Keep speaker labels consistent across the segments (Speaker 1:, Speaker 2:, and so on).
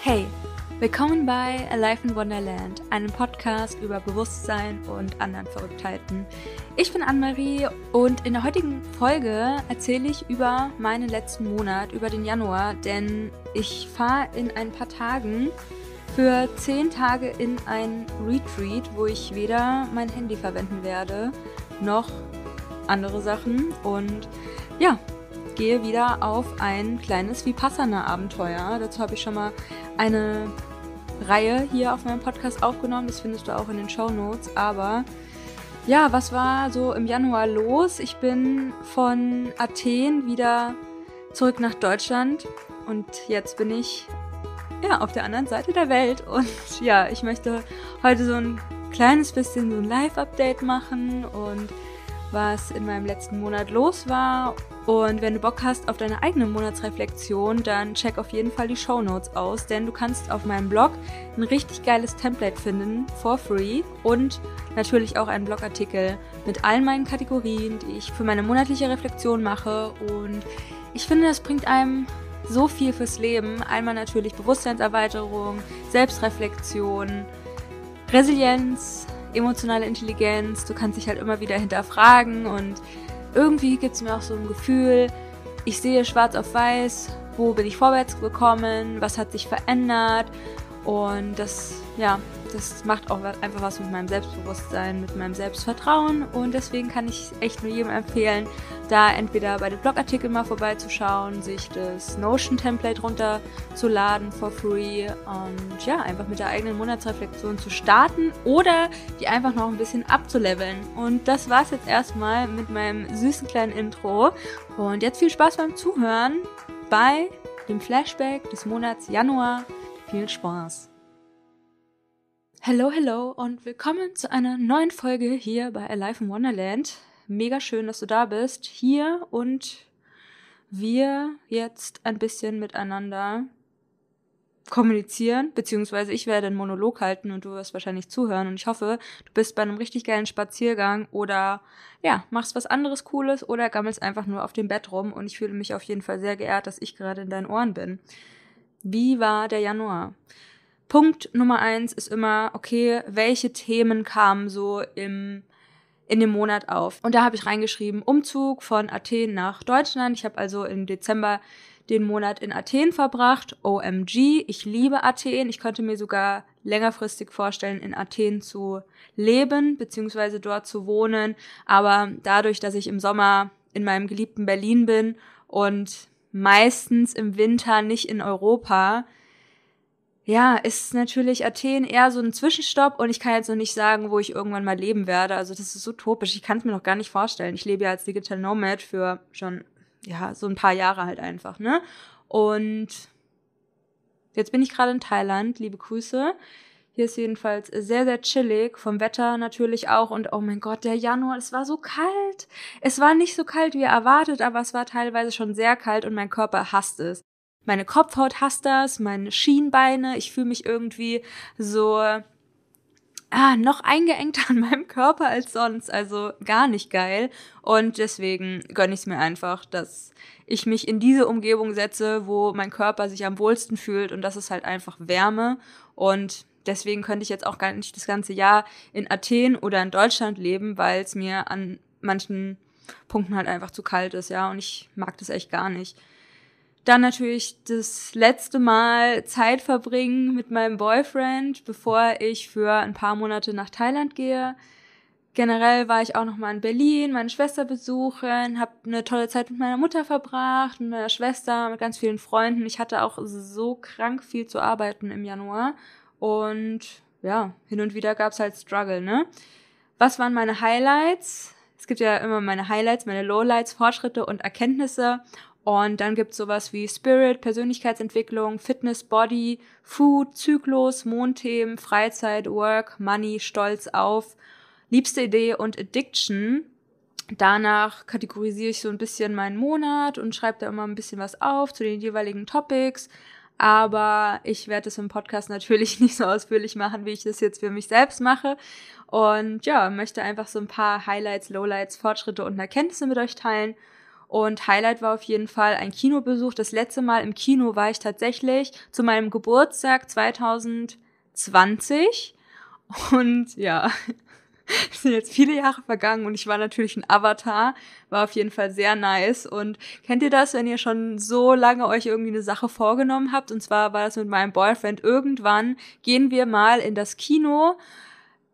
Speaker 1: Hey, willkommen bei Alive in Wonderland, einem Podcast über Bewusstsein und anderen Verrücktheiten. Ich bin Anne-Marie und in der heutigen Folge erzähle ich über meinen letzten Monat, über den Januar, denn ich fahre in ein paar Tagen für zehn Tage in ein Retreat, wo ich weder mein Handy verwenden werde, noch andere Sachen und ja, gehe wieder auf ein kleines Vipassana-Abenteuer. Dazu habe ich schon mal eine Reihe hier auf meinem Podcast aufgenommen. Das findest du auch in den Show Notes. Aber ja, was war so im Januar los? Ich bin von Athen wieder zurück nach Deutschland und jetzt bin ich ja auf der anderen Seite der Welt. Und ja, ich möchte heute so ein kleines bisschen so ein Live-Update machen und was in meinem letzten Monat los war und wenn du Bock hast auf deine eigene Monatsreflexion, dann check auf jeden Fall die Show Notes aus, denn du kannst auf meinem Blog ein richtig geiles Template finden, for free, und natürlich auch einen Blogartikel mit all meinen Kategorien, die ich für meine monatliche Reflexion mache. Und ich finde, das bringt einem so viel fürs Leben. Einmal natürlich Bewusstseinserweiterung, Selbstreflexion, Resilienz, emotionale Intelligenz. Du kannst dich halt immer wieder hinterfragen und irgendwie gibt es mir auch so ein Gefühl, ich sehe schwarz auf weiß, wo bin ich vorwärts gekommen, was hat sich verändert und das, ja, das macht auch einfach was mit meinem Selbstbewusstsein, mit meinem Selbstvertrauen und deswegen kann ich echt nur jedem empfehlen, da entweder bei den Blogartikeln mal vorbeizuschauen, sich das Notion-Template runterzuladen for free und ja, einfach mit der eigenen Monatsreflexion zu starten oder die einfach noch ein bisschen abzuleveln. Und das war's jetzt erstmal mit meinem süßen kleinen Intro und jetzt viel Spaß beim Zuhören bei dem Flashback des Monats Januar. Viel Spaß! Hello, hello und willkommen zu einer neuen Folge hier bei Alive in Wonderland. Mega schön, dass du da bist, hier und wir jetzt ein bisschen miteinander kommunizieren, beziehungsweise ich werde einen Monolog halten und du wirst wahrscheinlich zuhören und ich hoffe, du bist bei einem richtig geilen Spaziergang oder ja, machst was anderes Cooles oder gammelst einfach nur auf dem Bett rum und ich fühle mich auf jeden Fall sehr geehrt, dass ich gerade in deinen Ohren bin. Wie war der Januar? Punkt Nummer eins ist immer, okay, welche Themen kamen so im in dem Monat auf. Und da habe ich reingeschrieben, Umzug von Athen nach Deutschland. Ich habe also im Dezember den Monat in Athen verbracht. OMG, ich liebe Athen. Ich könnte mir sogar längerfristig vorstellen, in Athen zu leben, beziehungsweise dort zu wohnen. Aber dadurch, dass ich im Sommer in meinem geliebten Berlin bin und meistens im Winter nicht in Europa, ja, ist natürlich Athen eher so ein Zwischenstopp und ich kann jetzt noch nicht sagen, wo ich irgendwann mal leben werde. Also das ist so topisch. Ich kann es mir noch gar nicht vorstellen. Ich lebe ja als Digital Nomad für schon, ja, so ein paar Jahre halt einfach, ne? Und jetzt bin ich gerade in Thailand. Liebe Grüße. Hier ist jedenfalls sehr, sehr chillig, vom Wetter natürlich auch. Und oh mein Gott, der Januar, es war so kalt. Es war nicht so kalt wie erwartet, aber es war teilweise schon sehr kalt und mein Körper hasst es meine Kopfhaut hasst das, meine Schienbeine, ich fühle mich irgendwie so ah, noch eingeengter an meinem Körper als sonst, also gar nicht geil. Und deswegen gönne ich es mir einfach, dass ich mich in diese Umgebung setze, wo mein Körper sich am wohlsten fühlt und das ist halt einfach Wärme. Und deswegen könnte ich jetzt auch gar nicht das ganze Jahr in Athen oder in Deutschland leben, weil es mir an manchen Punkten halt einfach zu kalt ist, ja. Und ich mag das echt gar nicht. Dann natürlich das letzte Mal Zeit verbringen mit meinem Boyfriend, bevor ich für ein paar Monate nach Thailand gehe. Generell war ich auch noch mal in Berlin, meine Schwester besuchen, habe eine tolle Zeit mit meiner Mutter verbracht, mit meiner Schwester, mit ganz vielen Freunden. Ich hatte auch so krank viel zu arbeiten im Januar und ja, hin und wieder gab's halt Struggle, ne? Was waren meine Highlights? Es gibt ja immer meine Highlights, meine Lowlights, Fortschritte und Erkenntnisse. Und dann gibt es sowas wie Spirit, Persönlichkeitsentwicklung, Fitness, Body, Food, Zyklus, Mondthemen, Freizeit, Work, Money, Stolz auf, liebste Idee und Addiction. Danach kategorisiere ich so ein bisschen meinen Monat und schreibe da immer ein bisschen was auf zu den jeweiligen Topics. Aber ich werde es im Podcast natürlich nicht so ausführlich machen, wie ich das jetzt für mich selbst mache. Und ja, möchte einfach so ein paar Highlights, Lowlights, Fortschritte und Erkenntnisse mit euch teilen. Und Highlight war auf jeden Fall ein Kinobesuch. Das letzte Mal im Kino war ich tatsächlich zu meinem Geburtstag 2020. Und ja, es sind jetzt viele Jahre vergangen und ich war natürlich ein Avatar, war auf jeden Fall sehr nice. Und kennt ihr das, wenn ihr schon so lange euch irgendwie eine Sache vorgenommen habt? Und zwar war das mit meinem Boyfriend irgendwann, gehen wir mal in das Kino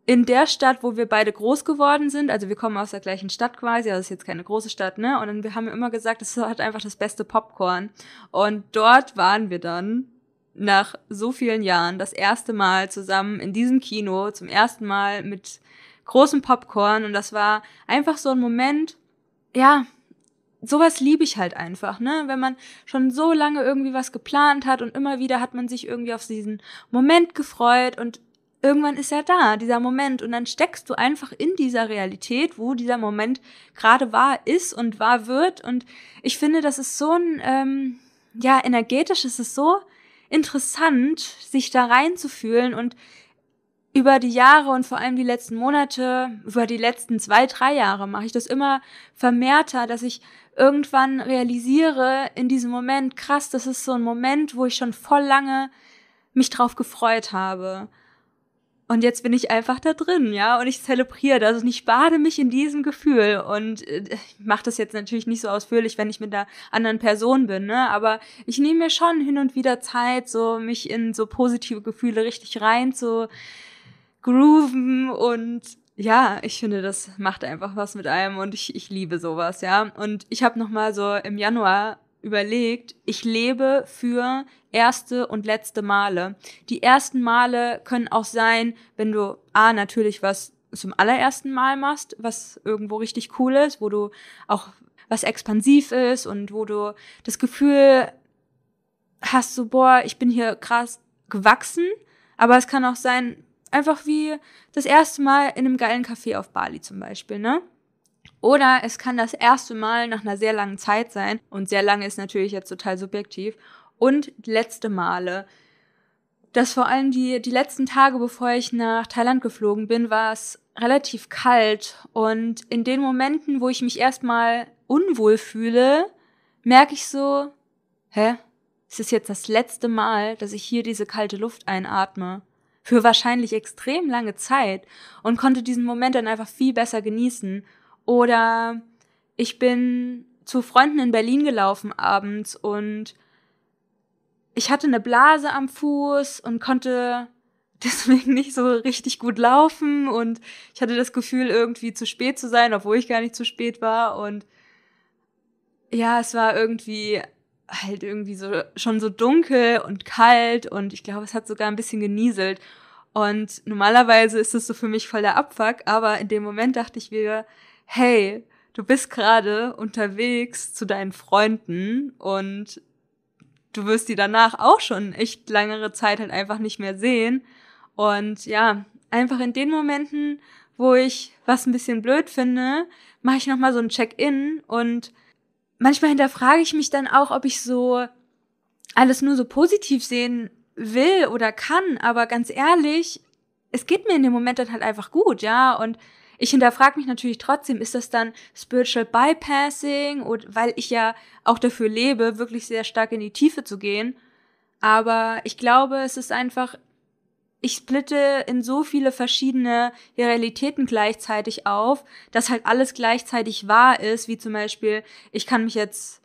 Speaker 1: in der Stadt, wo wir beide groß geworden sind, also wir kommen aus der gleichen Stadt quasi, also ist jetzt keine große Stadt, ne? Und dann wir haben immer gesagt, es hat einfach das beste Popcorn. Und dort waren wir dann nach so vielen Jahren das erste Mal zusammen in diesem Kino, zum ersten Mal mit großem Popcorn. Und das war einfach so ein Moment, ja, sowas liebe ich halt einfach, ne? Wenn man schon so lange irgendwie was geplant hat und immer wieder hat man sich irgendwie auf diesen Moment gefreut und irgendwann ist er da, dieser Moment. Und dann steckst du einfach in dieser Realität, wo dieser Moment gerade wahr ist und wahr wird. Und ich finde, das ist so ein, ähm, ja, energetisch ist es so interessant, sich da reinzufühlen und über die Jahre und vor allem die letzten Monate, über die letzten zwei, drei Jahre mache ich das immer vermehrter, dass ich irgendwann realisiere in diesem Moment, krass, das ist so ein Moment, wo ich schon voll lange mich drauf gefreut habe und jetzt bin ich einfach da drin, ja, und ich zelebriere das und ich bade mich in diesem Gefühl. Und äh, ich mache das jetzt natürlich nicht so ausführlich, wenn ich mit einer anderen Person bin, ne? Aber ich nehme mir schon hin und wieder Zeit, so mich in so positive Gefühle richtig rein zu grooven und ja, ich finde, das macht einfach was mit einem und ich, ich liebe sowas, ja. Und ich habe nochmal so im Januar überlegt, ich lebe für erste und letzte Male. Die ersten Male können auch sein, wenn du A, natürlich was zum allerersten Mal machst, was irgendwo richtig cool ist, wo du auch was expansiv ist und wo du das Gefühl hast, so, boah, ich bin hier krass gewachsen. Aber es kann auch sein, einfach wie das erste Mal in einem geilen Café auf Bali zum Beispiel, ne? Oder es kann das erste Mal nach einer sehr langen Zeit sein. Und sehr lange ist natürlich jetzt total subjektiv. Und letzte Male. Dass vor allem die, die letzten Tage, bevor ich nach Thailand geflogen bin, war es relativ kalt. Und in den Momenten, wo ich mich erstmal unwohl fühle, merke ich so, hä? Es ist jetzt das letzte Mal, dass ich hier diese kalte Luft einatme. Für wahrscheinlich extrem lange Zeit und konnte diesen Moment dann einfach viel besser genießen. Oder ich bin zu Freunden in Berlin gelaufen abends und ich hatte eine Blase am Fuß und konnte deswegen nicht so richtig gut laufen und ich hatte das Gefühl, irgendwie zu spät zu sein, obwohl ich gar nicht zu spät war und ja, es war irgendwie halt irgendwie so schon so dunkel und kalt und ich glaube, es hat sogar ein bisschen genieselt und normalerweise ist es so für mich voll der Abfuck, aber in dem Moment dachte ich wieder, hey, du bist gerade unterwegs zu deinen Freunden und du wirst die danach auch schon echt längere Zeit halt einfach nicht mehr sehen. Und ja, einfach in den Momenten, wo ich was ein bisschen blöd finde, mache ich nochmal so ein Check-in und manchmal hinterfrage ich mich dann auch, ob ich so alles nur so positiv sehen will oder kann, aber ganz ehrlich, es geht mir in dem Moment dann halt einfach gut, ja, und ich hinterfrage mich natürlich trotzdem, ist das dann Spiritual Bypassing? Und weil ich ja auch dafür lebe, wirklich sehr stark in die Tiefe zu gehen. Aber ich glaube, es ist einfach, ich splitte in so viele verschiedene Realitäten gleichzeitig auf, dass halt alles gleichzeitig wahr ist, wie zum Beispiel, ich kann mich jetzt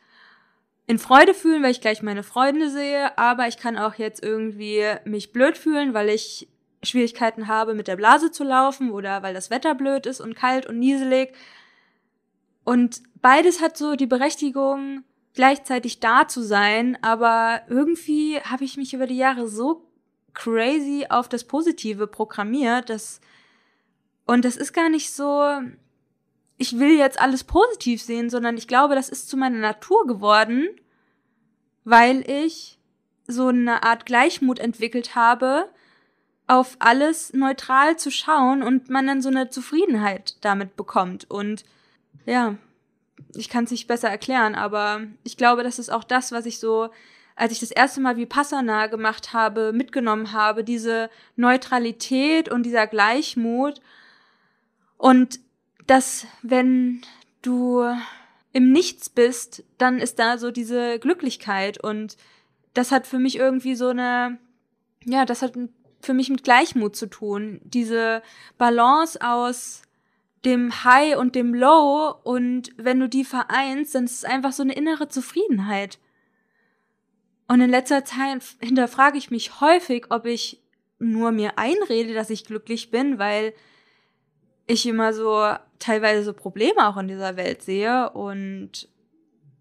Speaker 1: in Freude fühlen, weil ich gleich meine Freunde sehe, aber ich kann auch jetzt irgendwie mich blöd fühlen, weil ich Schwierigkeiten habe, mit der Blase zu laufen oder weil das Wetter blöd ist und kalt und nieselig. Und beides hat so die Berechtigung, gleichzeitig da zu sein, aber irgendwie habe ich mich über die Jahre so crazy auf das Positive programmiert, dass und das ist gar nicht so, ich will jetzt alles positiv sehen, sondern ich glaube, das ist zu meiner Natur geworden, weil ich so eine Art Gleichmut entwickelt habe, auf alles neutral zu schauen und man dann so eine Zufriedenheit damit bekommt. Und ja, ich kann es nicht besser erklären, aber ich glaube, das ist auch das, was ich so, als ich das erste Mal Vipassana gemacht habe, mitgenommen habe, diese Neutralität und dieser Gleichmut. Und dass, wenn du im Nichts bist, dann ist da so diese Glücklichkeit. Und das hat für mich irgendwie so eine, ja, das hat für mich mit Gleichmut zu tun. Diese Balance aus dem High und dem Low und wenn du die vereinst, dann ist es einfach so eine innere Zufriedenheit. Und in letzter Zeit hinterfrage ich mich häufig, ob ich nur mir einrede, dass ich glücklich bin, weil ich immer so teilweise so Probleme auch in dieser Welt sehe und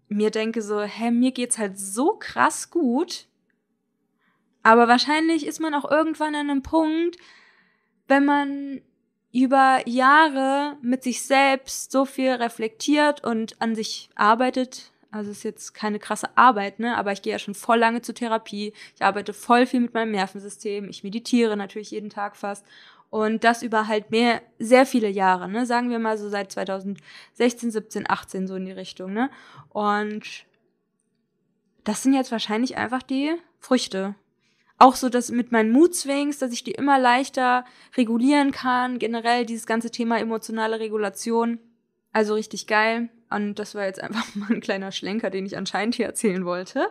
Speaker 1: mir denke so, hä, mir geht's halt so krass gut, aber wahrscheinlich ist man auch irgendwann an einem Punkt, wenn man über Jahre mit sich selbst so viel reflektiert und an sich arbeitet. Also ist jetzt keine krasse Arbeit, ne? Aber ich gehe ja schon voll lange zur Therapie. Ich arbeite voll viel mit meinem Nervensystem. Ich meditiere natürlich jeden Tag fast. Und das über halt mehr, sehr viele Jahre, ne? Sagen wir mal so seit 2016, 17, 18, so in die Richtung, ne? Und das sind jetzt wahrscheinlich einfach die Früchte auch so das mit meinen Mood Swings, dass ich die immer leichter regulieren kann. Generell dieses ganze Thema emotionale Regulation. Also richtig geil. Und das war jetzt einfach mal ein kleiner Schlenker, den ich anscheinend hier erzählen wollte.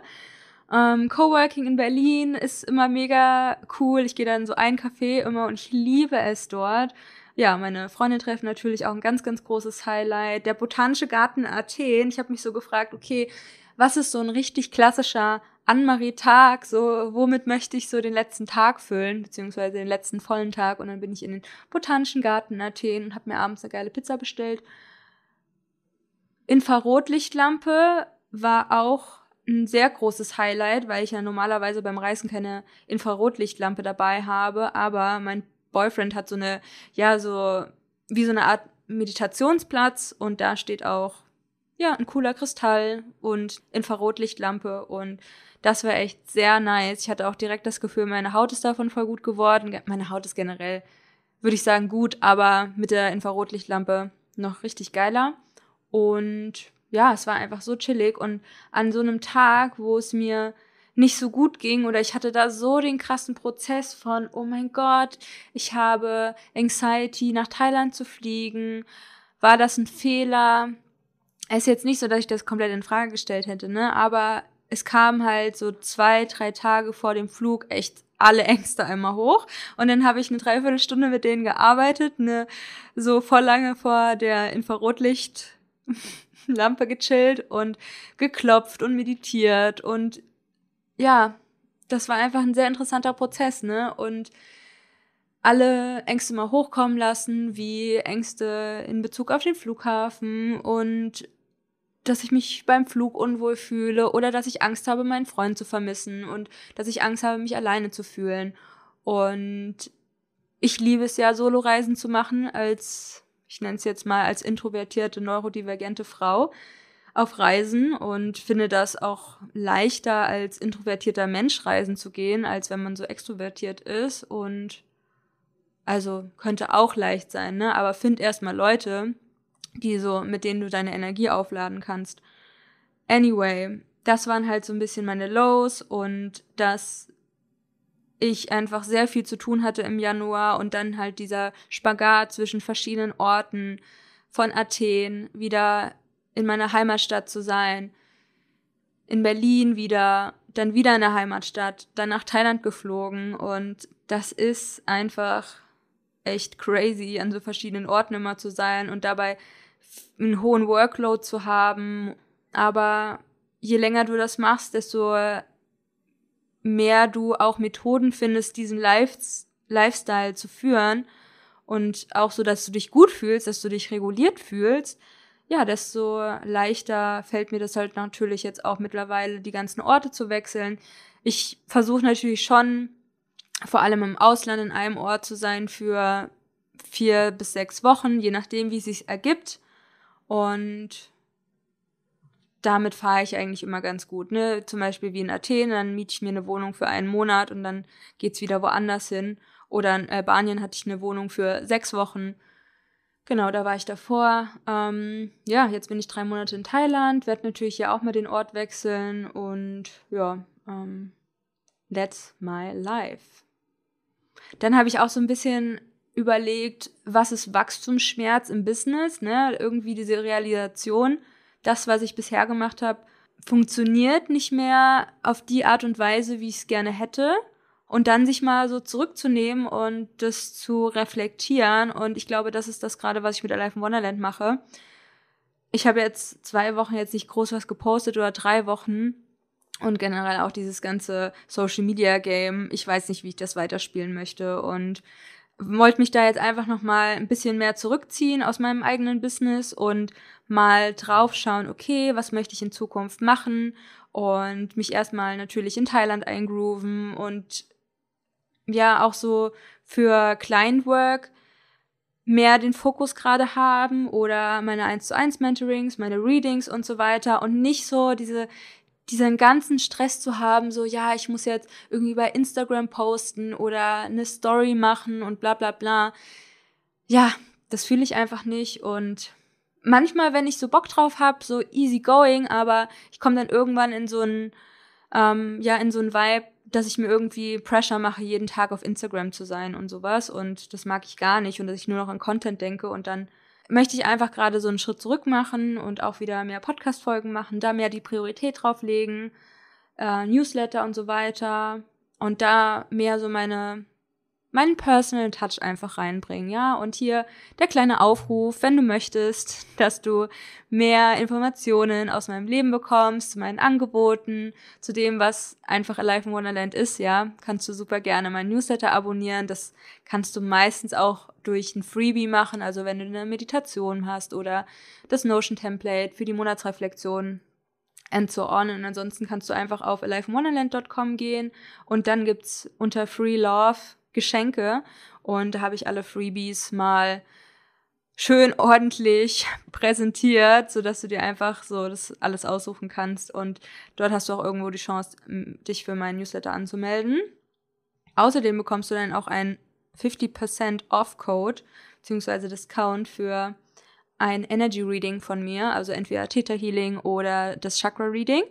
Speaker 1: Ähm, Coworking in Berlin ist immer mega cool. Ich gehe da in so ein Café immer und ich liebe es dort. Ja, meine Freunde treffen natürlich auch ein ganz, ganz großes Highlight. Der Botanische Garten Athen. Ich habe mich so gefragt, okay, was ist so ein richtig klassischer Annemarie Tag, so womit möchte ich so den letzten Tag füllen, beziehungsweise den letzten vollen Tag. Und dann bin ich in den Botanischen Garten in Athen und habe mir abends eine geile Pizza bestellt. Infrarotlichtlampe war auch ein sehr großes Highlight, weil ich ja normalerweise beim Reisen keine Infrarotlichtlampe dabei habe, aber mein Boyfriend hat so eine, ja, so wie so eine Art Meditationsplatz und da steht auch, ja, ein cooler Kristall und Infrarotlichtlampe und das war echt sehr nice. Ich hatte auch direkt das Gefühl, meine Haut ist davon voll gut geworden. Meine Haut ist generell, würde ich sagen, gut, aber mit der Infrarotlichtlampe noch richtig geiler. Und ja, es war einfach so chillig. Und an so einem Tag, wo es mir nicht so gut ging oder ich hatte da so den krassen Prozess von, oh mein Gott, ich habe Anxiety, nach Thailand zu fliegen. War das ein Fehler? Es ist jetzt nicht so, dass ich das komplett in Frage gestellt hätte, ne? Aber es kam halt so zwei, drei Tage vor dem Flug echt alle Ängste einmal hoch. Und dann habe ich eine Dreiviertelstunde mit denen gearbeitet, ne, so voll lange vor der Infrarotlichtlampe gechillt und geklopft und meditiert. Und ja, das war einfach ein sehr interessanter Prozess, ne? Und alle Ängste mal hochkommen lassen, wie Ängste in Bezug auf den Flughafen und dass ich mich beim Flug unwohl fühle oder dass ich Angst habe, meinen Freund zu vermissen und dass ich Angst habe, mich alleine zu fühlen. Und ich liebe es ja, Soloreisen zu machen, als, ich nenne es jetzt mal, als introvertierte, neurodivergente Frau auf Reisen und finde das auch leichter, als introvertierter Mensch reisen zu gehen, als wenn man so extrovertiert ist. Und also könnte auch leicht sein, ne? Aber find erstmal Leute, die so, mit denen du deine Energie aufladen kannst. Anyway, das waren halt so ein bisschen meine Lows und dass ich einfach sehr viel zu tun hatte im Januar und dann halt dieser Spagat zwischen verschiedenen Orten von Athen wieder in meiner Heimatstadt zu sein, in Berlin wieder, dann wieder in der Heimatstadt, dann nach Thailand geflogen und das ist einfach echt crazy, an so verschiedenen Orten immer zu sein und dabei einen hohen Workload zu haben. Aber je länger du das machst, desto mehr du auch Methoden findest, diesen Lifestyle zu führen und auch so, dass du dich gut fühlst, dass du dich reguliert fühlst, ja, desto leichter fällt mir das halt natürlich jetzt auch mittlerweile, die ganzen Orte zu wechseln. Ich versuche natürlich schon, vor allem im Ausland in einem Ort zu sein für vier bis sechs Wochen, je nachdem, wie es sich ergibt. Und damit fahre ich eigentlich immer ganz gut. Ne? Zum Beispiel wie in Athen, dann miete ich mir eine Wohnung für einen Monat und dann geht es wieder woanders hin. Oder in Albanien hatte ich eine Wohnung für sechs Wochen. Genau, da war ich davor. Ähm, ja, jetzt bin ich drei Monate in Thailand, werde natürlich ja auch mal den Ort wechseln und ja, ähm, that's my life. Dann habe ich auch so ein bisschen überlegt, was ist Wachstumsschmerz im Business, ne? Irgendwie diese Realisation, das, was ich bisher gemacht habe, funktioniert nicht mehr auf die Art und Weise, wie ich es gerne hätte. Und dann sich mal so zurückzunehmen und das zu reflektieren. Und ich glaube, das ist das gerade, was ich mit Alive in Wonderland mache. Ich habe jetzt zwei Wochen jetzt nicht groß was gepostet oder drei Wochen. Und generell auch dieses ganze Social Media Game. Ich weiß nicht, wie ich das weiterspielen möchte. Und wollte mich da jetzt einfach noch mal ein bisschen mehr zurückziehen aus meinem eigenen Business und mal draufschauen, okay, was möchte ich in Zukunft machen und mich erstmal natürlich in Thailand eingrooven und ja auch so für Clientwork mehr den Fokus gerade haben oder meine 1 zu 1 Mentorings, meine Readings und so weiter und nicht so diese diesen ganzen Stress zu haben, so ja, ich muss jetzt irgendwie bei Instagram posten oder eine Story machen und bla bla bla. Ja, das fühle ich einfach nicht und manchmal, wenn ich so Bock drauf habe, so easy going, aber ich komme dann irgendwann in so ein, ähm, ja, in so ein Vibe, dass ich mir irgendwie Pressure mache, jeden Tag auf Instagram zu sein und sowas und das mag ich gar nicht und dass ich nur noch an Content denke und dann möchte ich einfach gerade so einen Schritt zurück machen und auch wieder mehr Podcast-Folgen machen, da mehr die Priorität drauflegen, äh, Newsletter und so weiter und da mehr so meine meinen Personal Touch einfach reinbringen, ja. Und hier der kleine Aufruf, wenn du möchtest, dass du mehr Informationen aus meinem Leben bekommst, zu meinen Angeboten, zu dem, was einfach Alive in Wonderland ist, ja, kannst du super gerne meinen Newsletter abonnieren. Das kannst du meistens auch durch ein Freebie machen, also wenn du eine Meditation hast oder das Notion-Template für die Monatsreflexion and so on. Und ansonsten kannst du einfach auf alivewonderland.com gehen und dann gibt's unter Free Love Geschenke. Und da habe ich alle Freebies mal schön ordentlich präsentiert, sodass du dir einfach so das alles aussuchen kannst. Und dort hast du auch irgendwo die Chance, dich für meinen Newsletter anzumelden. Außerdem bekommst du dann auch einen 50% Off-Code bzw. Discount für ein Energy Reading von mir, also entweder Theta Healing oder das Chakra Reading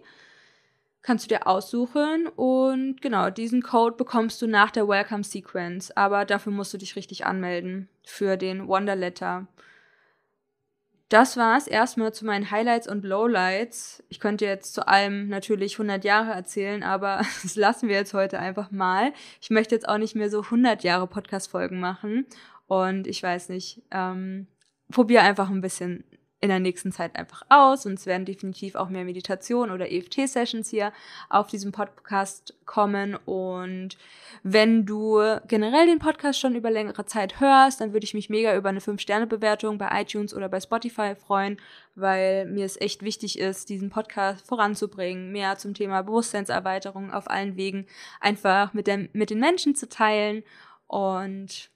Speaker 1: kannst du dir aussuchen und genau, diesen Code bekommst du nach der Welcome Sequence, aber dafür musst du dich richtig anmelden für den Wonder Letter. Das war's erstmal zu meinen Highlights und Lowlights. Ich könnte jetzt zu allem natürlich 100 Jahre erzählen, aber das lassen wir jetzt heute einfach mal. Ich möchte jetzt auch nicht mehr so 100 Jahre Podcast-Folgen machen und ich weiß nicht, ähm, probier einfach ein bisschen in der nächsten Zeit einfach aus und es werden definitiv auch mehr Meditation oder EFT-Sessions hier auf diesem Podcast kommen. Und wenn du generell den Podcast schon über längere Zeit hörst, dann würde ich mich mega über eine 5-Sterne-Bewertung bei iTunes oder bei Spotify freuen, weil mir es echt wichtig ist, diesen Podcast voranzubringen, mehr zum Thema Bewusstseinserweiterung auf allen Wegen einfach mit, dem, mit den Menschen zu teilen. Und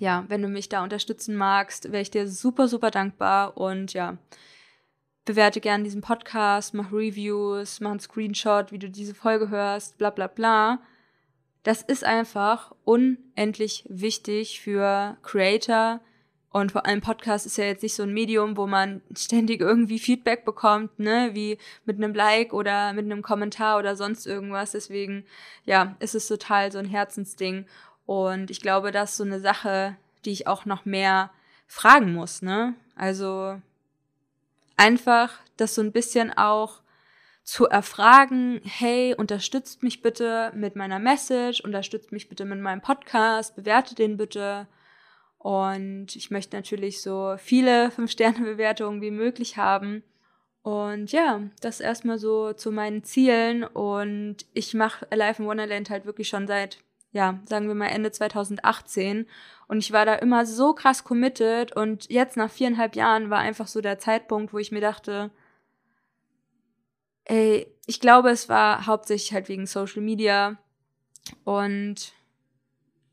Speaker 1: ja, wenn du mich da unterstützen magst, wäre ich dir super, super dankbar. Und ja, bewerte gerne diesen Podcast, mach Reviews, mach einen Screenshot, wie du diese Folge hörst, bla bla bla. Das ist einfach unendlich wichtig für Creator. Und vor allem Podcast ist ja jetzt nicht so ein Medium, wo man ständig irgendwie Feedback bekommt, ne, wie mit einem Like oder mit einem Kommentar oder sonst irgendwas. Deswegen, ja, ist es total so ein Herzensding. Und ich glaube, das ist so eine Sache, die ich auch noch mehr fragen muss, ne? Also einfach das so ein bisschen auch zu erfragen, hey, unterstützt mich bitte mit meiner Message, unterstützt mich bitte mit meinem Podcast, bewerte den bitte. Und ich möchte natürlich so viele Fünf-Sterne-Bewertungen wie möglich haben. Und ja, das erstmal so zu meinen Zielen. Und ich mache Alive in Wonderland halt wirklich schon seit ja, sagen wir mal Ende 2018. Und ich war da immer so krass committed und jetzt nach viereinhalb Jahren war einfach so der Zeitpunkt, wo ich mir dachte, ey, ich glaube, es war hauptsächlich halt wegen Social Media und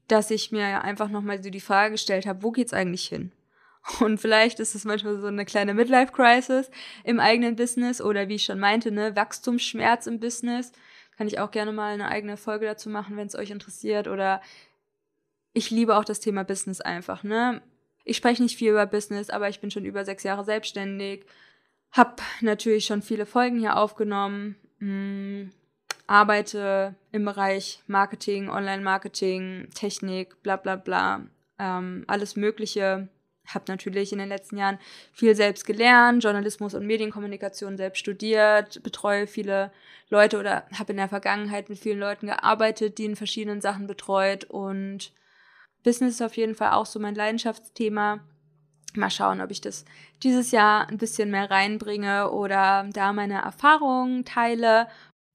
Speaker 1: dass ich mir einfach nochmal so die Frage gestellt habe, wo geht's eigentlich hin? Und vielleicht ist es manchmal so eine kleine Midlife-Crisis im eigenen Business oder wie ich schon meinte, ne, Wachstumsschmerz im Business. Kann ich auch gerne mal eine eigene Folge dazu machen, wenn es euch interessiert. Oder ich liebe auch das Thema Business einfach, ne? Ich spreche nicht viel über Business, aber ich bin schon über sechs Jahre selbstständig. Hab natürlich schon viele Folgen hier aufgenommen. Mh, hm, arbeite im Bereich Marketing, Online-Marketing, Technik, bla bla bla. Ähm, alles Mögliche habe natürlich in den letzten Jahren viel selbst gelernt, Journalismus und Medienkommunikation selbst studiert, betreue viele Leute oder habe in der Vergangenheit mit vielen Leuten gearbeitet, die in verschiedenen Sachen betreut und Business ist auf jeden Fall auch so mein Leidenschaftsthema. Mal schauen, ob ich das dieses Jahr ein bisschen mehr reinbringe oder da meine Erfahrungen teile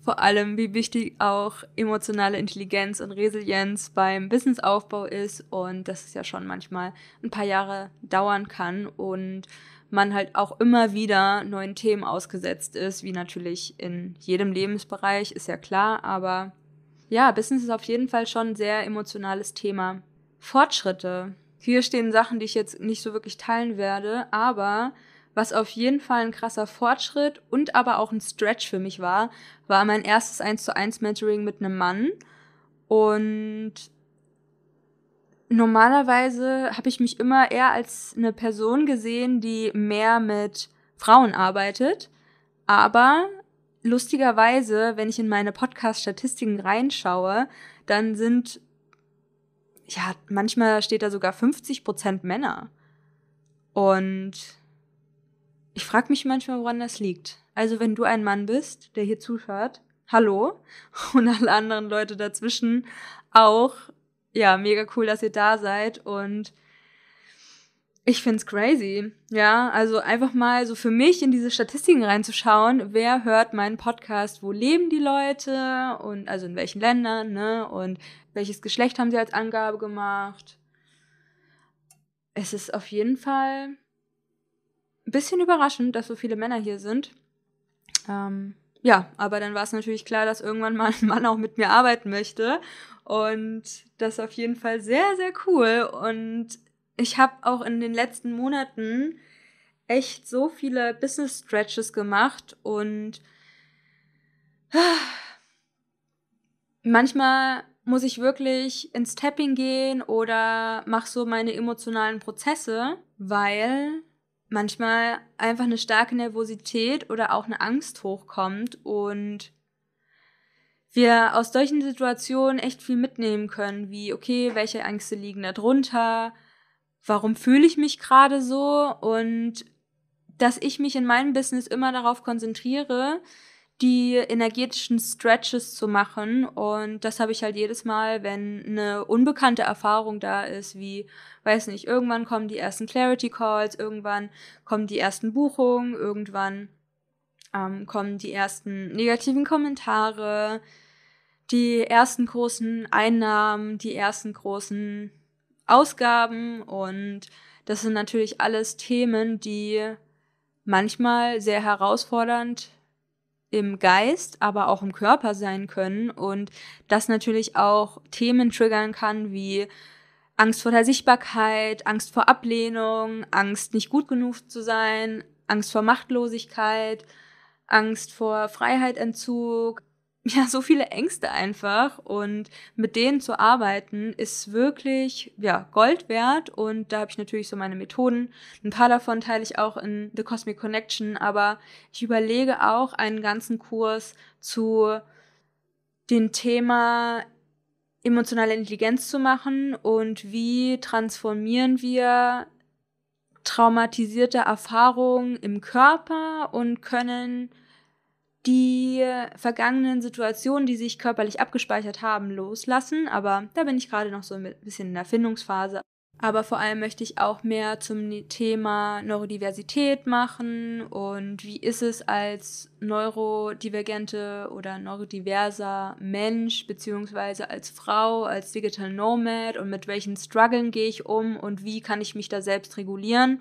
Speaker 1: vor allem, wie wichtig auch emotionale Intelligenz und Resilienz beim Businessaufbau ist und dass es ja schon manchmal ein paar Jahre dauern kann und man halt auch immer wieder neuen Themen ausgesetzt ist, wie natürlich in jedem Lebensbereich, ist ja klar, aber ja, Business ist auf jeden Fall schon ein sehr emotionales Thema. Fortschritte. Hier stehen Sachen, die ich jetzt nicht so wirklich teilen werde, aber was auf jeden Fall ein krasser Fortschritt und aber auch ein Stretch für mich war, war mein erstes 1 zu 1 Mentoring mit einem Mann. Und normalerweise habe ich mich immer eher als eine Person gesehen, die mehr mit Frauen arbeitet. Aber lustigerweise, wenn ich in meine Podcast-Statistiken reinschaue, dann sind, ja, manchmal steht da sogar 50 Prozent Männer. Und ich frage mich manchmal, woran das liegt. Also, wenn du ein Mann bist, der hier zuhört, hallo und alle anderen Leute dazwischen auch. Ja, mega cool, dass ihr da seid und ich find's crazy. Ja, also einfach mal so für mich in diese Statistiken reinzuschauen, wer hört meinen Podcast, wo leben die Leute und also in welchen Ländern, ne? Und welches Geschlecht haben sie als Angabe gemacht? Es ist auf jeden Fall bisschen überraschend, dass so viele Männer hier sind. Ähm, ja, aber dann war es natürlich klar, dass irgendwann mal ein Mann auch mit mir arbeiten möchte. Und das ist auf jeden Fall sehr, sehr cool. Und ich habe auch in den letzten Monaten echt so viele Business Stretches gemacht und manchmal muss ich wirklich ins Tapping gehen oder mache so meine emotionalen Prozesse, weil manchmal einfach eine starke Nervosität oder auch eine Angst hochkommt und wir aus solchen Situationen echt viel mitnehmen können, wie, okay, welche Ängste liegen da drunter, warum fühle ich mich gerade so und dass ich mich in meinem Business immer darauf konzentriere, die energetischen Stretches zu machen. Und das habe ich halt jedes Mal, wenn eine unbekannte Erfahrung da ist, wie, weiß nicht, irgendwann kommen die ersten Clarity Calls, irgendwann kommen die ersten Buchungen, irgendwann ähm, kommen die ersten negativen Kommentare, die ersten großen Einnahmen, die ersten großen Ausgaben. Und das sind natürlich alles Themen, die manchmal sehr herausfordernd sind im Geist, aber auch im Körper sein können und das natürlich auch Themen triggern kann wie Angst vor der Sichtbarkeit, Angst vor Ablehnung, Angst nicht gut genug zu sein, Angst vor Machtlosigkeit, Angst vor Freiheitentzug, ja, so viele Ängste einfach und mit denen zu arbeiten ist wirklich, ja, Gold wert und da habe ich natürlich so meine Methoden. Ein paar davon teile ich auch in The Cosmic Connection, aber ich überlege auch einen ganzen Kurs zu dem Thema emotionale Intelligenz zu machen und wie transformieren wir traumatisierte Erfahrungen im Körper und können die vergangenen Situationen, die sich körperlich abgespeichert haben, loslassen. Aber da bin ich gerade noch so ein bisschen in der Erfindungsphase. Aber vor allem möchte ich auch mehr zum Thema Neurodiversität machen und wie ist es als neurodivergente oder neurodiverser Mensch beziehungsweise als Frau, als Digital Nomad und mit welchen Struggeln gehe ich um und wie kann ich mich da selbst regulieren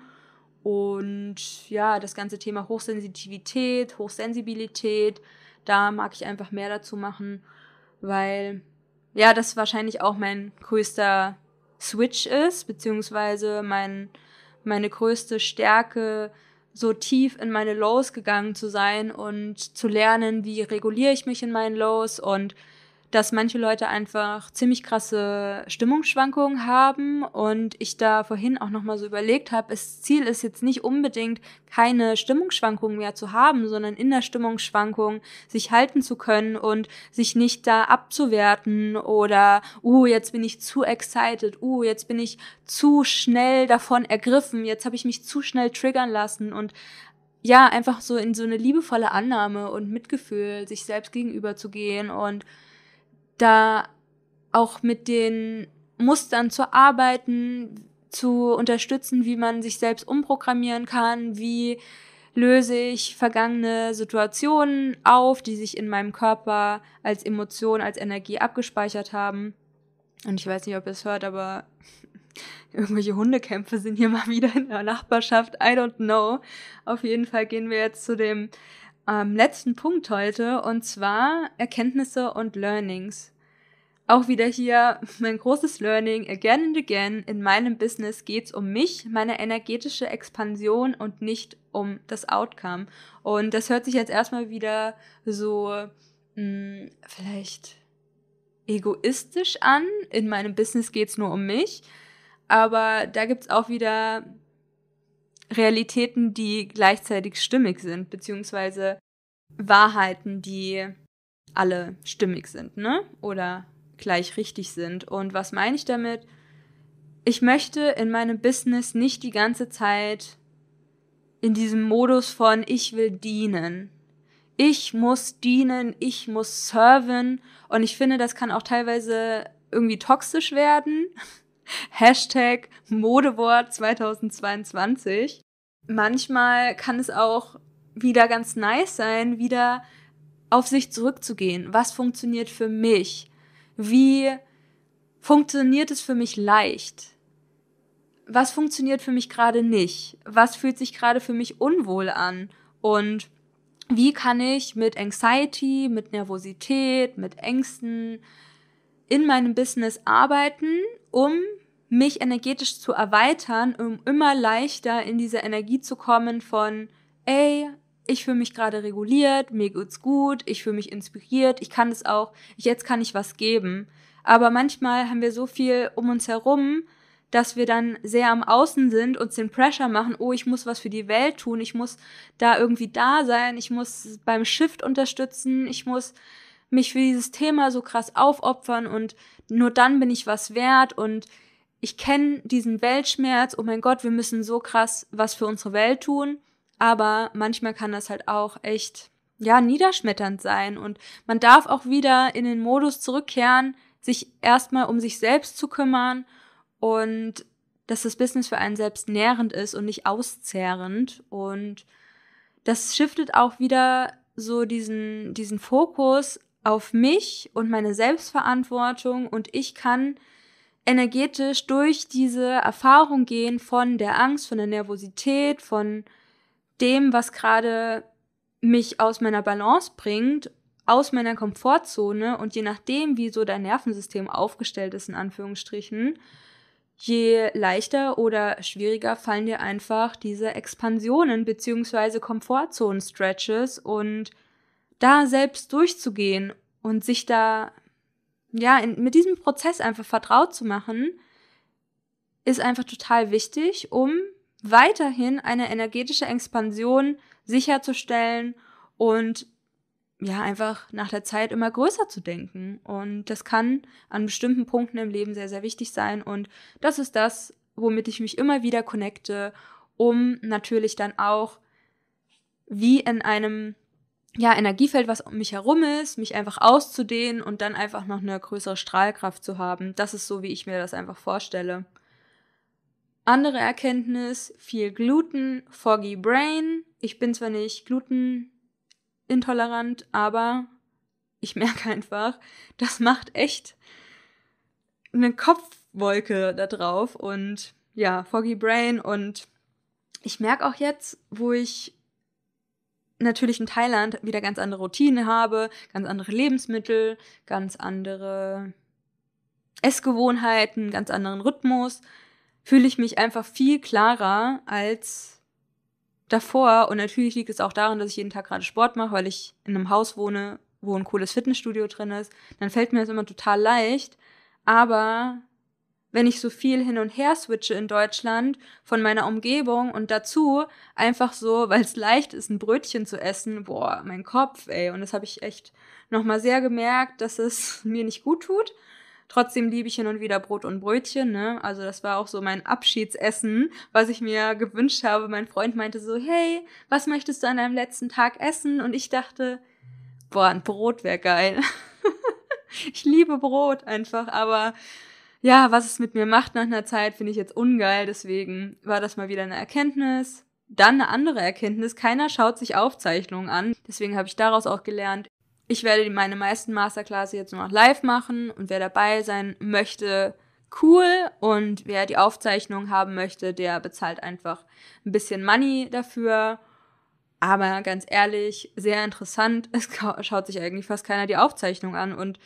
Speaker 1: und ja, das ganze Thema Hochsensitivität, Hochsensibilität, da mag ich einfach mehr dazu machen, weil ja, das wahrscheinlich auch mein größter Switch ist, beziehungsweise mein, meine größte Stärke, so tief in meine Lows gegangen zu sein und zu lernen, wie reguliere ich mich in meinen Lows und dass manche Leute einfach ziemlich krasse Stimmungsschwankungen haben und ich da vorhin auch nochmal so überlegt habe, das Ziel ist jetzt nicht unbedingt keine Stimmungsschwankungen mehr zu haben, sondern in der Stimmungsschwankung sich halten zu können und sich nicht da abzuwerten oder, uh, jetzt bin ich zu excited, uh, jetzt bin ich zu schnell davon ergriffen, jetzt habe ich mich zu schnell triggern lassen und ja, einfach so in so eine liebevolle Annahme und Mitgefühl sich selbst gegenüber zu gehen und da auch mit den Mustern zu arbeiten, zu unterstützen, wie man sich selbst umprogrammieren kann, wie löse ich vergangene Situationen auf, die sich in meinem Körper als Emotion, als Energie abgespeichert haben. Und ich weiß nicht, ob ihr es hört, aber irgendwelche Hundekämpfe sind hier mal wieder in der Nachbarschaft. I don't know. Auf jeden Fall gehen wir jetzt zu dem ähm, letzten Punkt heute und zwar Erkenntnisse und Learnings. Auch wieder hier mein großes Learning again and again. In meinem Business geht es um mich, meine energetische Expansion und nicht um das Outcome. Und das hört sich jetzt erstmal wieder so mh, hm, vielleicht egoistisch an. In meinem Business geht es nur um mich. Aber da gibt es auch wieder Realitäten, die gleichzeitig stimmig sind, beziehungsweise Wahrheiten, die alle stimmig sind, ne? Oder gleich richtig sind. Und was meine ich damit? Ich möchte in meinem Business nicht die ganze Zeit in diesem Modus von ich will dienen. Ich muss dienen, ich muss serven. Und ich finde, das kann auch teilweise irgendwie toxisch werden. Hashtag Modewort 2022. Manchmal kann es auch wieder ganz nice sein, wieder auf sich zurückzugehen. Was funktioniert für mich? Wie funktioniert es für mich leicht? Was funktioniert für mich gerade nicht? Was fühlt sich gerade für mich unwohl an? Und wie kann ich mit Anxiety, mit Nervosität, mit Ängsten in meinem Business arbeiten, um mich energetisch zu erweitern, um immer leichter in diese Energie zu kommen von, ey, ich fühle mich gerade reguliert, mir geht's gut, ich fühle mich inspiriert, ich kann es auch, jetzt kann ich was geben. Aber manchmal haben wir so viel um uns herum, dass wir dann sehr am Außen sind, uns den Pressure machen, oh, ich muss was für die Welt tun, ich muss da irgendwie da sein, ich muss beim Shift unterstützen, ich muss mich für dieses Thema so krass aufopfern und nur dann bin ich was wert und ich kenne diesen Weltschmerz, oh mein Gott, wir müssen so krass was für unsere Welt tun, aber manchmal kann das halt auch echt, ja, niederschmetternd sein und man darf auch wieder in den Modus zurückkehren, sich erstmal um sich selbst zu kümmern und dass das Business für einen selbst nährend ist und nicht auszehrend und das shiftet auch wieder so diesen, diesen Fokus auf mich und meine Selbstverantwortung und ich kann energetisch durch diese Erfahrung gehen von der Angst, von der Nervosität, von dem, was gerade mich aus meiner Balance bringt, aus meiner Komfortzone und je nachdem, wie so dein Nervensystem aufgestellt ist, in Anführungsstrichen, je leichter oder schwieriger fallen dir einfach diese Expansionen bzw. Komfortzonen-Stretches und da selbst durchzugehen und sich da ja, in, mit diesem Prozess einfach vertraut zu machen, ist einfach total wichtig, um weiterhin eine energetische Expansion sicherzustellen und ja, einfach nach der Zeit immer größer zu denken. Und das kann an bestimmten Punkten im Leben sehr, sehr wichtig sein. Und das ist das, womit ich mich immer wieder connecte, um natürlich dann auch wie in einem ja, Energiefeld, was um mich herum ist, mich einfach auszudehnen und dann einfach noch eine größere Strahlkraft zu haben. Das ist so, wie ich mir das einfach vorstelle. Andere Erkenntnis, viel Gluten, foggy brain. Ich bin zwar nicht glutenintolerant, aber ich merke einfach, das macht echt eine Kopfwolke da drauf und ja, foggy brain und ich merke auch jetzt, wo ich natürlich in Thailand wieder ganz andere Routinen habe, ganz andere Lebensmittel, ganz andere Essgewohnheiten, ganz anderen Rhythmus, fühle ich mich einfach viel klarer als davor. Und natürlich liegt es auch daran, dass ich jeden Tag gerade Sport mache, weil ich in einem Haus wohne, wo ein cooles Fitnessstudio drin ist. Dann fällt mir das immer total leicht. Aber wenn ich so viel hin und her switche in Deutschland von meiner Umgebung und dazu einfach so, weil es leicht ist, ein Brötchen zu essen, boah, mein Kopf, ey. Und das habe ich echt nochmal sehr gemerkt, dass es mir nicht gut tut. Trotzdem liebe ich hin und wieder Brot und Brötchen, ne? Also das war auch so mein Abschiedsessen, was ich mir gewünscht habe. Mein Freund meinte so, hey, was möchtest du an deinem letzten Tag essen? Und ich dachte, boah, ein Brot wäre geil. ich liebe Brot einfach, aber ja, was es mit mir macht nach einer Zeit, finde ich jetzt ungeil. Deswegen war das mal wieder eine Erkenntnis. Dann eine andere Erkenntnis, keiner schaut sich Aufzeichnungen an. Deswegen habe ich daraus auch gelernt, ich werde meine meisten Masterclasses jetzt nur noch live machen und wer dabei sein möchte, cool. Und wer die Aufzeichnung haben möchte, der bezahlt einfach ein bisschen Money dafür. Aber ganz ehrlich, sehr interessant. Es schaut sich eigentlich fast keiner die Aufzeichnung an und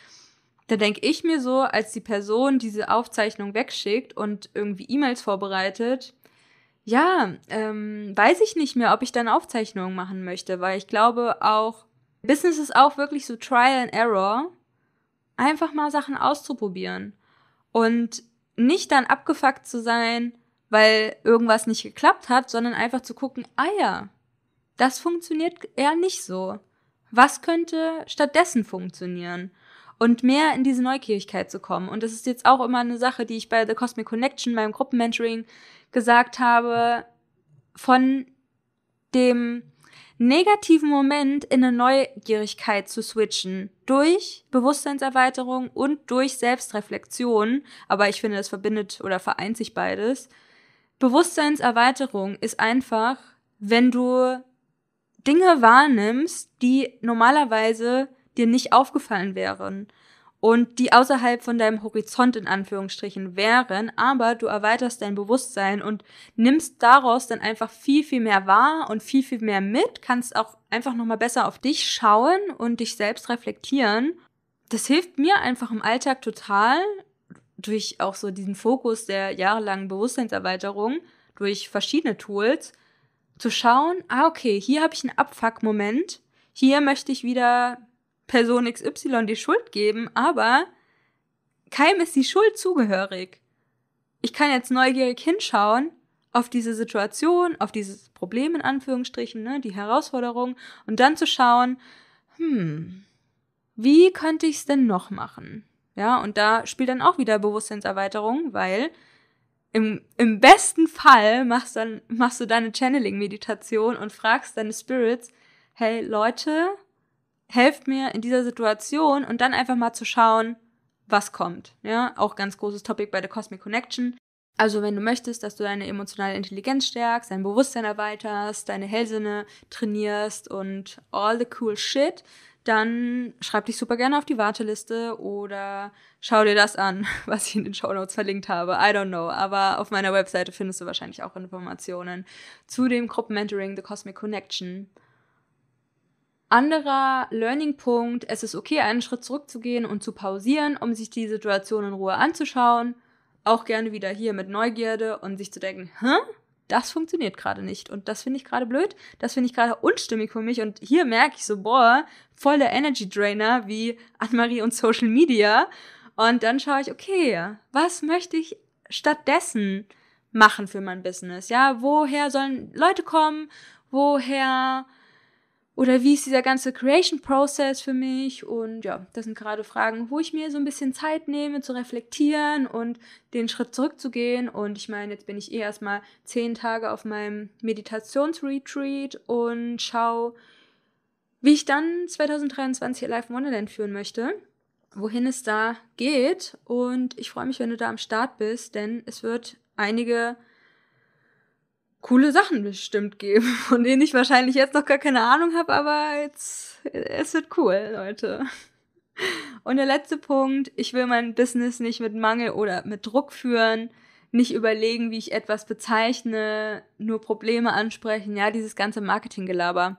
Speaker 1: da denke ich mir so, als die Person diese Aufzeichnung wegschickt und irgendwie E-Mails vorbereitet, ja, ähm, weiß ich nicht mehr, ob ich dann Aufzeichnungen machen möchte, weil ich glaube auch, Business ist auch wirklich so Trial and Error, einfach mal Sachen auszuprobieren und nicht dann abgefuckt zu sein, weil irgendwas nicht geklappt hat, sondern einfach zu gucken, ah ja, das funktioniert eher nicht so. Was könnte stattdessen funktionieren? und mehr in diese Neukirchigkeit zu kommen. Und das ist jetzt auch immer eine Sache, die ich bei The Cosmic Connection, meinem Gruppenmentoring, gesagt habe, von dem negativen Moment in eine Neugierigkeit zu switchen durch Bewusstseinserweiterung und durch Selbstreflexion. Aber ich finde, das verbindet oder vereint sich beides. Bewusstseinserweiterung ist einfach, wenn du Dinge wahrnimmst, die normalerweise dir nicht aufgefallen wären und die außerhalb von deinem Horizont in Anführungsstrichen wären, aber du erweiterst dein Bewusstsein und nimmst daraus dann einfach viel, viel mehr wahr und viel, viel mehr mit, kannst auch einfach nochmal besser auf dich schauen und dich selbst reflektieren. Das hilft mir einfach im Alltag total durch auch so diesen Fokus der jahrelangen Bewusstseinserweiterung, durch verschiedene Tools, zu schauen, ah okay, hier habe ich einen Abfuck-Moment, hier möchte ich wieder Person XY die Schuld geben, aber keinem ist die Schuld zugehörig. Ich kann jetzt neugierig hinschauen auf diese Situation, auf dieses Problem in Anführungsstrichen, ne, die Herausforderung und dann zu schauen, hm, wie könnte ich es denn noch machen? Ja, und da spielt dann auch wieder Bewusstseinserweiterung, weil im, im besten Fall machst, dann, machst du deine Channeling-Meditation und fragst deine Spirits, hey Leute, helft mir in dieser Situation und dann einfach mal zu schauen, was kommt. Ja, auch ganz großes Topic bei der Cosmic Connection. Also wenn du möchtest, dass du deine emotionale Intelligenz stärkst, dein Bewusstsein erweiterst, deine Hellsinne trainierst und all the cool shit, dann schreib dich super gerne auf die Warteliste oder schau dir das an, was ich in den Show Notes verlinkt habe. I don't know, aber auf meiner Webseite findest du wahrscheinlich auch Informationen zu dem Gruppenmentoring The Cosmic Connection. Anderer Learning-Punkt, es ist okay, einen Schritt zurückzugehen und zu pausieren, um sich die Situation in Ruhe anzuschauen. Auch gerne wieder hier mit Neugierde und sich zu denken, hä? Das funktioniert gerade nicht. Und das finde ich gerade blöd. Das finde ich gerade unstimmig für mich. Und hier merke ich so, boah, voll der Energy Drainer wie Anne-Marie und Social Media. Und dann schaue ich, okay, was möchte ich stattdessen machen für mein Business? Ja, woher sollen Leute kommen? Woher oder wie ist dieser ganze Creation Process für mich? Und ja, das sind gerade Fragen, wo ich mir so ein bisschen Zeit nehme zu reflektieren und den Schritt zurückzugehen. Und ich meine, jetzt bin ich eh erstmal zehn Tage auf meinem Meditationsretreat und schaue, wie ich dann 2023 Live Wonderland führen möchte, wohin es da geht. Und ich freue mich, wenn du da am Start bist, denn es wird einige coole Sachen bestimmt geben, von denen ich wahrscheinlich jetzt noch gar keine Ahnung habe, aber jetzt, es wird cool, Leute. Und der letzte Punkt, ich will mein Business nicht mit Mangel oder mit Druck führen, nicht überlegen, wie ich etwas bezeichne, nur Probleme ansprechen, ja, dieses ganze Marketinggelaber.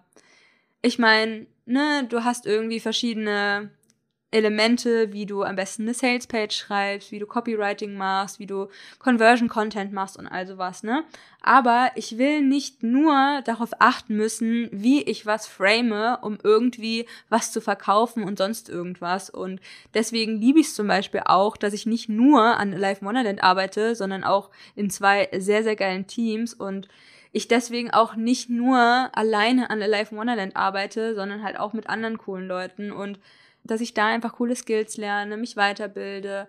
Speaker 1: Ich meine, ne, du hast irgendwie verschiedene Elemente, wie du am besten eine Salespage schreibst, wie du Copywriting machst, wie du Conversion Content machst und all sowas, ne? Aber ich will nicht nur darauf achten müssen, wie ich was frame, um irgendwie was zu verkaufen und sonst irgendwas. Und deswegen liebe ich es zum Beispiel auch, dass ich nicht nur an Live Wonderland arbeite, sondern auch in zwei sehr, sehr geilen Teams und ich deswegen auch nicht nur alleine an Alive Wonderland arbeite, sondern halt auch mit anderen coolen Leuten und dass ich da einfach coole Skills lerne, mich weiterbilde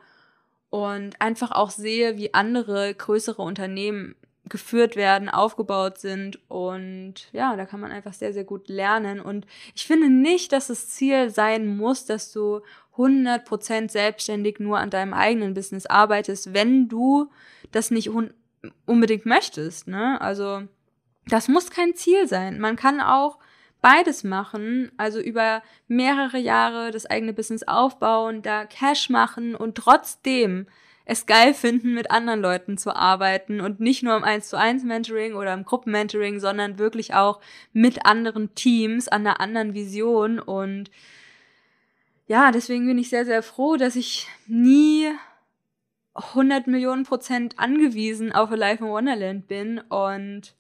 Speaker 1: und einfach auch sehe, wie andere größere Unternehmen geführt werden, aufgebaut sind und ja, da kann man einfach sehr, sehr gut lernen und ich finde nicht, dass das Ziel sein muss, dass du 100% selbstständig nur an deinem eigenen Business arbeitest, wenn du das nicht unbedingt möchtest, ne? Also das muss kein Ziel sein. Man kann auch beides machen, also über mehrere Jahre das eigene Business aufbauen, da Cash machen und trotzdem es geil finden, mit anderen Leuten zu arbeiten und nicht nur im 1 zu 1 Mentoring oder im Gruppenmentoring, sondern wirklich auch mit anderen Teams an einer anderen Vision und ja, deswegen bin ich sehr, sehr froh, dass ich nie 100 Millionen Prozent angewiesen auf A Life in Wonderland bin und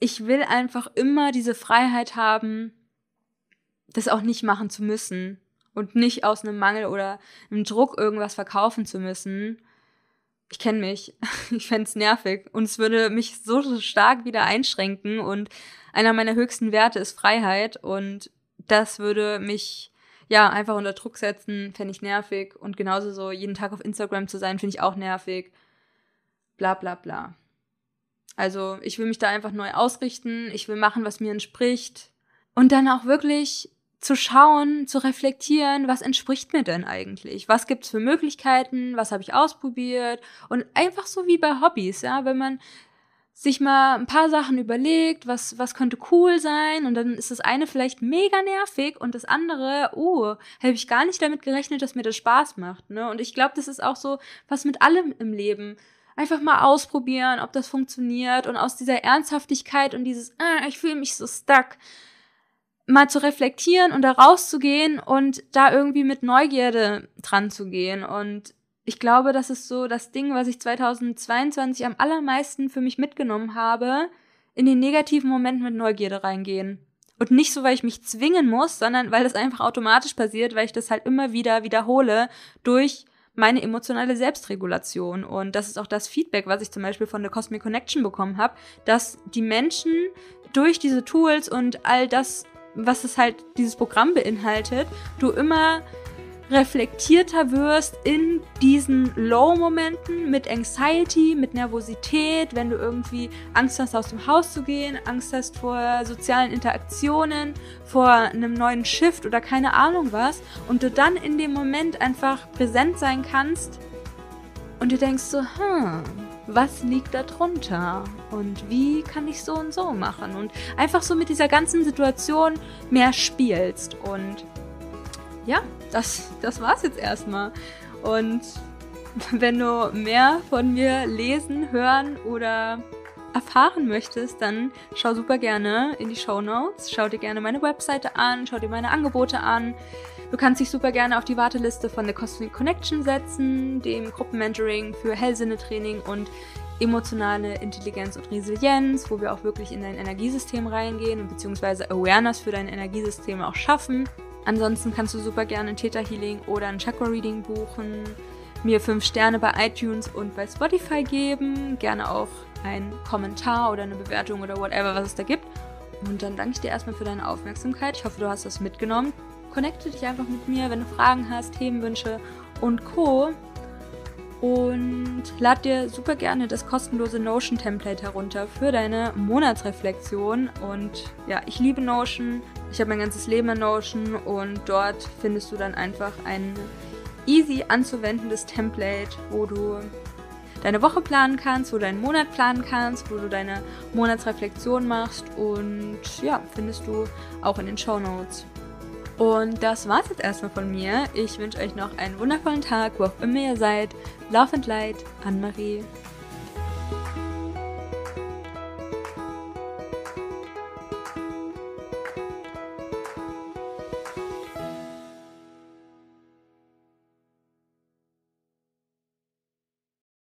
Speaker 1: ich will einfach immer diese Freiheit haben, das auch nicht machen zu müssen und nicht aus einem Mangel oder einem Druck irgendwas verkaufen zu müssen. Ich kenne mich. Ich fände es nervig und es würde mich so, stark wieder einschränken und einer meiner höchsten Werte ist Freiheit und das würde mich ja einfach unter Druck setzen, fände ich nervig und genauso so jeden Tag auf Instagram zu sein, finde ich auch nervig. Bla bla bla. Also ich will mich da einfach neu ausrichten, ich will machen, was mir entspricht. Und dann auch wirklich zu schauen, zu reflektieren, was entspricht mir denn eigentlich? Was gibt es für Möglichkeiten? Was habe ich ausprobiert? Und einfach so wie bei Hobbys, ja, wenn man sich mal ein paar Sachen überlegt, was, was könnte cool sein und dann ist das eine vielleicht mega nervig und das andere, oh, uh, habe ich gar nicht damit gerechnet, dass mir das Spaß macht. Ne? Und ich glaube, das ist auch so was mit allem im Leben einfach mal ausprobieren, ob das funktioniert und aus dieser Ernsthaftigkeit und dieses, ah, ich fühle mich so stuck, mal zu reflektieren und da rauszugehen und da irgendwie mit Neugierde dran zu gehen. Und ich glaube, das ist so das Ding, was ich 2022 am allermeisten für mich mitgenommen habe, in den negativen Momenten mit Neugierde reingehen. Und nicht so, weil ich mich zwingen muss, sondern weil das einfach automatisch passiert, weil ich das halt immer wieder wiederhole durch meine emotionale Selbstregulation. Und das ist auch das Feedback, was ich zum Beispiel von der Cosmic Connection bekommen habe, dass die Menschen durch diese Tools und all das, was es halt dieses Programm beinhaltet, du immer reflektierter wirst in diesen Low-Momenten mit Anxiety, mit Nervosität, wenn du irgendwie Angst hast, aus dem Haus zu gehen, Angst hast vor sozialen Interaktionen, vor einem neuen Shift oder keine Ahnung was und du dann in dem Moment einfach präsent sein kannst und du denkst so, hm, was liegt da drunter und wie kann ich so und so machen und einfach so mit dieser ganzen Situation mehr spielst und ja, das, das war's jetzt erstmal. Und wenn du mehr von mir lesen, hören oder erfahren möchtest, dann schau super gerne in die Show Notes. Schau dir gerne meine Webseite an, schau dir meine Angebote an. Du kannst dich super gerne auf die Warteliste von The Cosmic Connection setzen, dem Gruppenmentoring für Hellsinnetraining und emotionale Intelligenz und Resilienz, wo wir auch wirklich in dein Energiesystem reingehen und beziehungsweise Awareness für dein Energiesystem auch schaffen. Ansonsten kannst du super gerne ein Theta Healing oder ein Chakra Reading buchen, mir 5 Sterne bei iTunes und bei Spotify geben, gerne auch einen Kommentar oder eine Bewertung oder whatever, was es da gibt. Und dann danke ich dir erstmal für deine Aufmerksamkeit. Ich hoffe, du hast das mitgenommen. Connecte dich einfach mit mir, wenn du Fragen hast, Themenwünsche und Co und lad dir super gerne das kostenlose Notion-Template herunter für deine Monatsreflexion. Und ja, ich liebe Notion. Ich habe mein ganzes Leben in Notion und dort findest du dann einfach ein easy anzuwendendes Template, wo du deine Woche planen kannst, wo du deinen Monat planen kannst, wo du deine Monatsreflexion machst und ja, findest du auch in den Show Notes. Und das war's jetzt erstmal von mir. Ich wünsche euch noch einen wundervollen Tag, wo auch immer ihr seid. Love and Light, Anne-Marie.